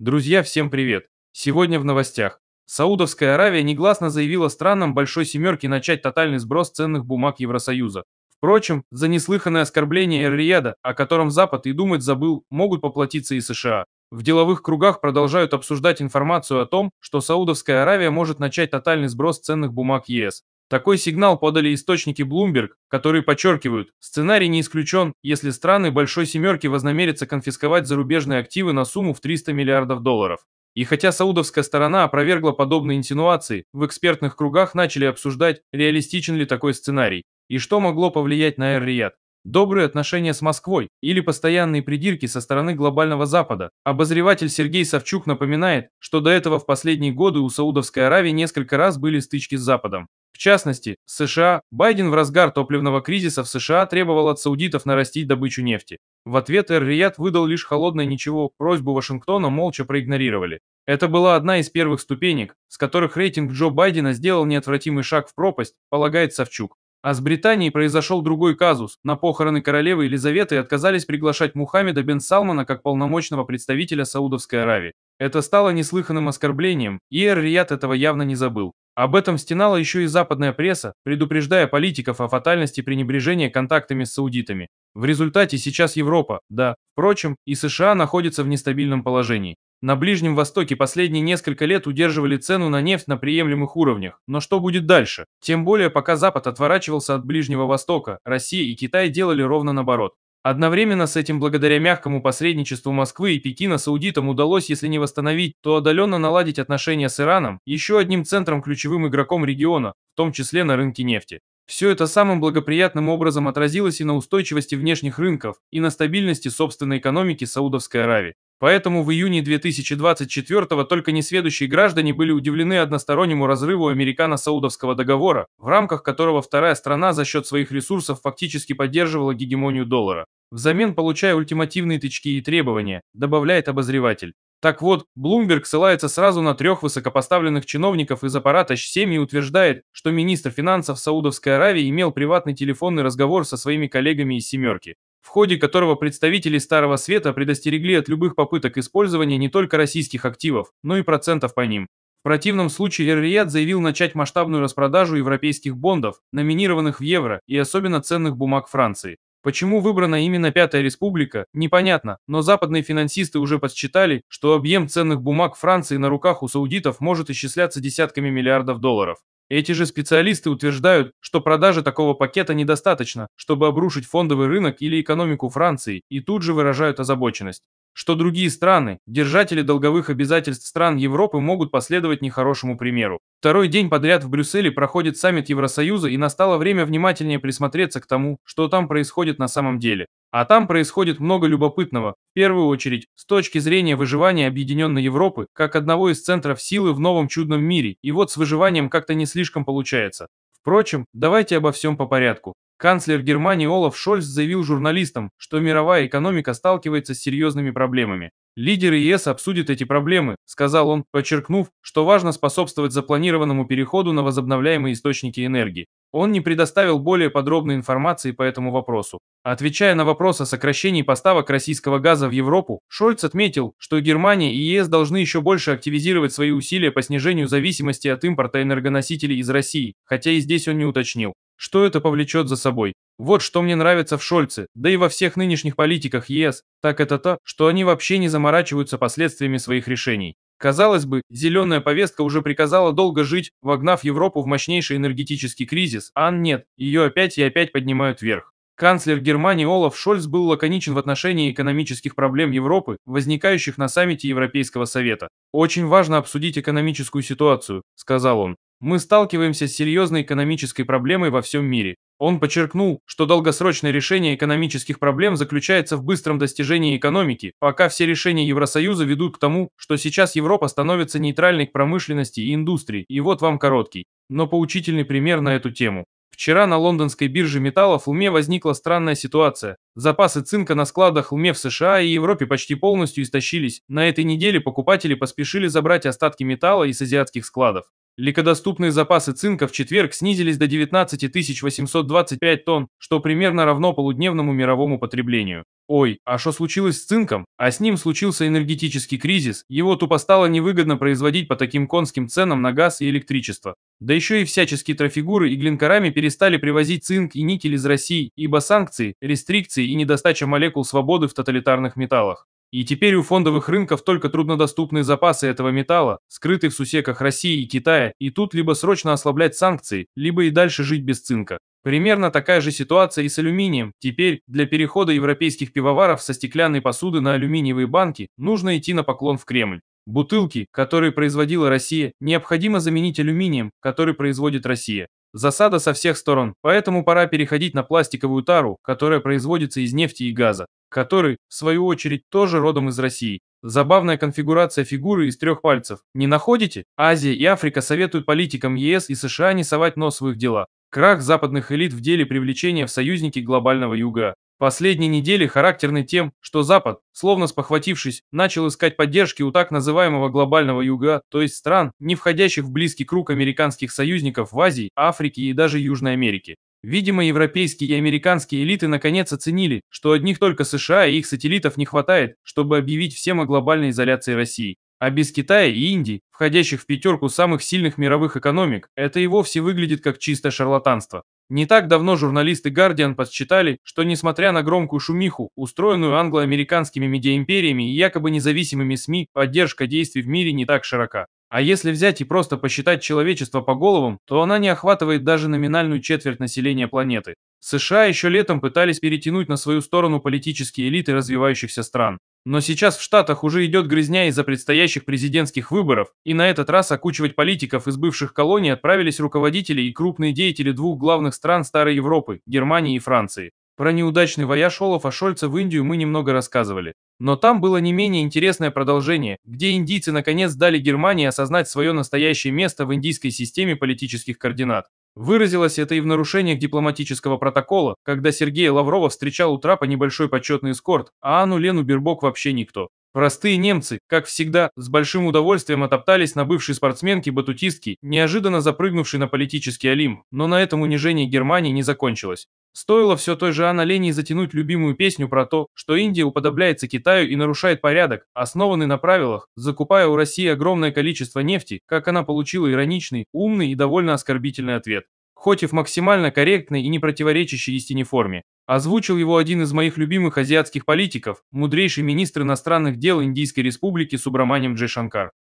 Друзья, всем привет! Сегодня в новостях. Саудовская Аравия негласно заявила странам Большой Семерки начать тотальный сброс ценных бумаг Евросоюза. Впрочем, за неслыханное оскорбление эр о котором Запад и думать забыл, могут поплатиться и США. В деловых кругах продолжают обсуждать информацию о том, что Саудовская Аравия может начать тотальный сброс ценных бумаг ЕС. Такой сигнал подали источники Bloomberg, которые подчеркивают, сценарий не исключен, если страны Большой Семерки вознамерятся конфисковать зарубежные активы на сумму в 300 миллиардов долларов. И хотя саудовская сторона опровергла подобные инсинуации, в экспертных кругах начали обсуждать, реалистичен ли такой сценарий, и что могло повлиять на эр Добрые отношения с Москвой или постоянные придирки со стороны глобального Запада. Обозреватель Сергей Савчук напоминает, что до этого в последние годы у Саудовской Аравии несколько раз были стычки с Западом. В частности, США, Байден в разгар топливного кризиса в США требовал от саудитов нарастить добычу нефти. В ответ эр выдал лишь холодное ничего, просьбу Вашингтона молча проигнорировали. Это была одна из первых ступенек, с которых рейтинг Джо Байдена сделал неотвратимый шаг в пропасть, полагает Савчук. А с Британией произошел другой казус. На похороны королевы Елизаветы отказались приглашать Мухаммеда бен Салмана как полномочного представителя Саудовской Аравии. Это стало неслыханным оскорблением, и эр этого явно не забыл. Об этом стенала еще и западная пресса, предупреждая политиков о фатальности пренебрежения контактами с саудитами. В результате сейчас Европа, да, впрочем, и США находятся в нестабильном положении. На Ближнем Востоке последние несколько лет удерживали цену на нефть на приемлемых уровнях, но что будет дальше? Тем более, пока Запад отворачивался от Ближнего Востока, Россия и Китай делали ровно наоборот. Одновременно с этим, благодаря мягкому посредничеству Москвы и Пекина, саудитам удалось, если не восстановить, то отдаленно наладить отношения с Ираном, еще одним центром-ключевым игроком региона, в том числе на рынке нефти. Все это самым благоприятным образом отразилось и на устойчивости внешних рынков, и на стабильности собственной экономики Саудовской Аравии. Поэтому в июне 2024 только несведущие граждане были удивлены одностороннему разрыву американо-саудовского договора, в рамках которого вторая страна за счет своих ресурсов фактически поддерживала гегемонию доллара. Взамен получая ультимативные тычки и требования, добавляет обозреватель. Так вот, Блумберг ссылается сразу на трех высокопоставленных чиновников из аппарата ЩСЕМ и утверждает, что министр финансов Саудовской Аравии имел приватный телефонный разговор со своими коллегами из «семерки», в ходе которого представители Старого Света предостерегли от любых попыток использования не только российских активов, но и процентов по ним. В противном случае эр заявил начать масштабную распродажу европейских бондов, номинированных в евро и особенно ценных бумаг Франции. Почему выбрана именно Пятая Республика, непонятно, но западные финансисты уже подсчитали, что объем ценных бумаг Франции на руках у саудитов может исчисляться десятками миллиардов долларов. Эти же специалисты утверждают, что продажи такого пакета недостаточно, чтобы обрушить фондовый рынок или экономику Франции, и тут же выражают озабоченность что другие страны, держатели долговых обязательств стран Европы могут последовать нехорошему примеру. Второй день подряд в Брюсселе проходит саммит Евросоюза и настало время внимательнее присмотреться к тому, что там происходит на самом деле. А там происходит много любопытного, в первую очередь, с точки зрения выживания Объединенной Европы, как одного из центров силы в новом чудном мире, и вот с выживанием как-то не слишком получается. Впрочем, давайте обо всем по порядку. Канцлер Германии Олаф Шольц заявил журналистам, что мировая экономика сталкивается с серьезными проблемами. Лидеры ЕС обсудят эти проблемы, сказал он, подчеркнув, что важно способствовать запланированному переходу на возобновляемые источники энергии. Он не предоставил более подробной информации по этому вопросу. Отвечая на вопрос о сокращении поставок российского газа в Европу, Шольц отметил, что Германия и ЕС должны еще больше активизировать свои усилия по снижению зависимости от импорта энергоносителей из России, хотя и здесь он не уточнил, что это повлечет за собой. Вот что мне нравится в Шольце, да и во всех нынешних политиках ЕС, так это то, что они вообще не заморачиваются последствиями своих решений. Казалось бы, зеленая повестка уже приказала долго жить, вогнав Европу в мощнейший энергетический кризис, а нет, ее опять и опять поднимают вверх. Канцлер Германии Олаф Шольц был лаконичен в отношении экономических проблем Европы, возникающих на саммите Европейского Совета. «Очень важно обсудить экономическую ситуацию», – сказал он. «Мы сталкиваемся с серьезной экономической проблемой во всем мире. Он подчеркнул, что долгосрочное решение экономических проблем заключается в быстром достижении экономики, пока все решения Евросоюза ведут к тому, что сейчас Европа становится нейтральной к промышленности и индустрии. И вот вам короткий, но поучительный пример на эту тему. Вчера на лондонской бирже металлов Лме возникла странная ситуация. Запасы цинка на складах Лме в США и Европе почти полностью истощились. На этой неделе покупатели поспешили забрать остатки металла из азиатских складов. Ликодоступные запасы цинка в четверг снизились до 19 825 тонн, что примерно равно полудневному мировому потреблению. Ой, а что случилось с цинком? А с ним случился энергетический кризис, его тупо стало невыгодно производить по таким конским ценам на газ и электричество. Да еще и всяческие трафигуры и глинкорами перестали привозить цинк и никель из России, ибо санкции, рестрикции и недостача молекул свободы в тоталитарных металлах. И теперь у фондовых рынков только труднодоступные запасы этого металла, скрытые в сусеках России и Китая, и тут либо срочно ослаблять санкции, либо и дальше жить без цинка. Примерно такая же ситуация и с алюминием. Теперь для перехода европейских пивоваров со стеклянной посуды на алюминиевые банки нужно идти на поклон в Кремль. Бутылки, которые производила Россия, необходимо заменить алюминием, который производит Россия. Засада со всех сторон, поэтому пора переходить на пластиковую тару, которая производится из нефти и газа, который, в свою очередь, тоже родом из России. Забавная конфигурация фигуры из трех пальцев. Не находите? Азия и Африка советуют политикам ЕС и США не совать нос в их дела. Крах западных элит в деле привлечения в союзники глобального юга. Последние недели характерны тем, что Запад, словно спохватившись, начал искать поддержки у так называемого глобального юга, то есть стран, не входящих в близкий круг американских союзников в Азии, Африке и даже Южной Америке. Видимо, европейские и американские элиты наконец оценили, что одних только США и их сателлитов не хватает, чтобы объявить всем о глобальной изоляции России. А без Китая и Индии, входящих в пятерку самых сильных мировых экономик, это и вовсе выглядит как чистое шарлатанство. Не так давно журналисты Guardian подсчитали, что несмотря на громкую шумиху, устроенную англо-американскими медиаимпериями и якобы независимыми СМИ, поддержка действий в мире не так широка. А если взять и просто посчитать человечество по головам, то она не охватывает даже номинальную четверть населения планеты. США еще летом пытались перетянуть на свою сторону политические элиты развивающихся стран. Но сейчас в Штатах уже идет грязня из-за предстоящих президентских выборов, и на этот раз окучивать политиков из бывших колоний отправились руководители и крупные деятели двух главных стран Старой Европы – Германии и Франции. Про неудачный вояж Олафа Шольца в Индию мы немного рассказывали. Но там было не менее интересное продолжение, где индийцы наконец дали Германии осознать свое настоящее место в индийской системе политических координат. Выразилось это и в нарушениях дипломатического протокола, когда Сергея Лаврова встречал утра по небольшой почетный эскорт, а Анну Лену Бербок вообще никто. Простые немцы, как всегда, с большим удовольствием отоптались на бывшей спортсменке батутистки, неожиданно запрыгнувшей на политический Олимп, но на этом унижение Германии не закончилось. Стоило все той же Анна Леней затянуть любимую песню про то, что Индия уподобляется Китаю и нарушает порядок, основанный на правилах, закупая у России огромное количество нефти, как она получила ироничный, умный и довольно оскорбительный ответ хоть и в максимально корректной и не противоречащей истине форме. Озвучил его один из моих любимых азиатских политиков, мудрейший министр иностранных дел Индийской республики Субраманием Джей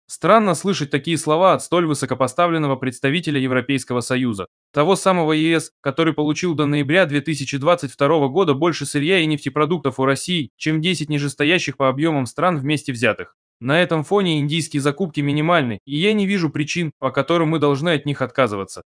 Странно слышать такие слова от столь высокопоставленного представителя Европейского Союза, того самого ЕС, который получил до ноября 2022 года больше сырья и нефтепродуктов у России, чем 10 нижестоящих по объемам стран вместе взятых. На этом фоне индийские закупки минимальны, и я не вижу причин, по которым мы должны от них отказываться.